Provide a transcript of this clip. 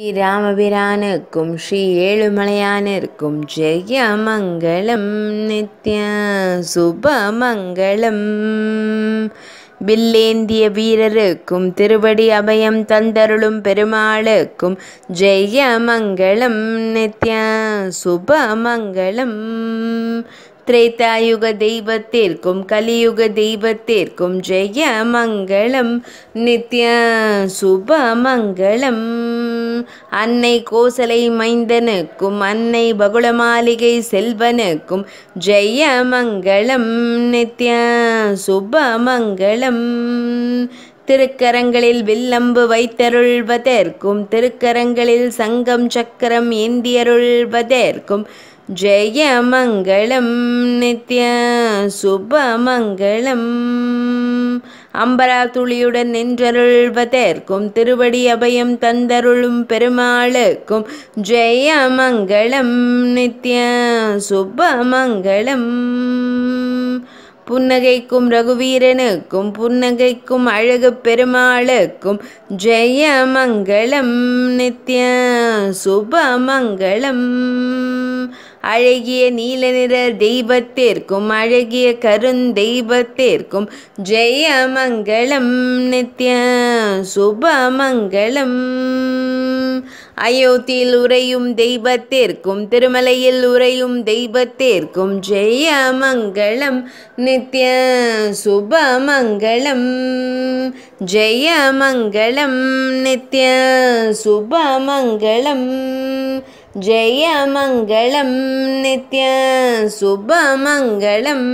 ஸ்ரீராமபிரானுக்கும் ஸ்ரீ ஏழுமலையானிற்கும் ஜெய மங்களம் நித்ய சுபமங்களம் வில்லேந்திய வீரருக்கும் திருவடி அபயம் தந்தருளும் பெருமாளுக்கும் ஜெய மங்களம் நித்ய சுபமங்களம் திரேதாயுக தெய்வத்திற்கும் கலியுக தெய்வத்திற்கும் ஜெய மங்களம் நித்ய சுபமங்களம் அன்னை கோசலை மைந்தனுக்கும் அன்னை பகுளமாளிகை செல்வனுக்கும் ஜெயமங்கலம் நித்ய சுபமங்கலம் திருக்கரங்களில் வில்லம்பு வைத்தருள்வதற்கும் திருக்கரங்களில் சங்கம் சக்கரம் ஏந்தியருள்வதற்கும் ஜெயமங்கலம் நித்ய சுபமங்கலம் அம்பரா துளியுடன் நின்றருள்வதற்கும் திருவடி அபயம் தந்தருளும் பெருமாளுக்கும் ஜெயமங்கலம் நித்ய சுபமங்கலம் புன்னகைக்கும் ரகுவீரனுக்கும் புன்னகைக்கும் அழகு பெருமாளுக்கும் ஜெய மங்களம் நித்ய சுபமங்களம் அழகிய நீல நிற தெய்வத்திற்கும் அழகிய கருந்தெய்வத்திற்கும் ஜெய மங்களம் நித்ய சுபமங்களம் அயோத்தியில் உரையும் தெய்வத்திற்கும் திருமலையில் உரையும் தெய்வத்திற்கும் ஜெய மங்களம் நித்ய சுபமங்களம் ஜெய மங்களம் நித்ய மங்களம் ஜெய சுபமங்களம் जयमङ्गलं नित्य शुभमङ्गलम्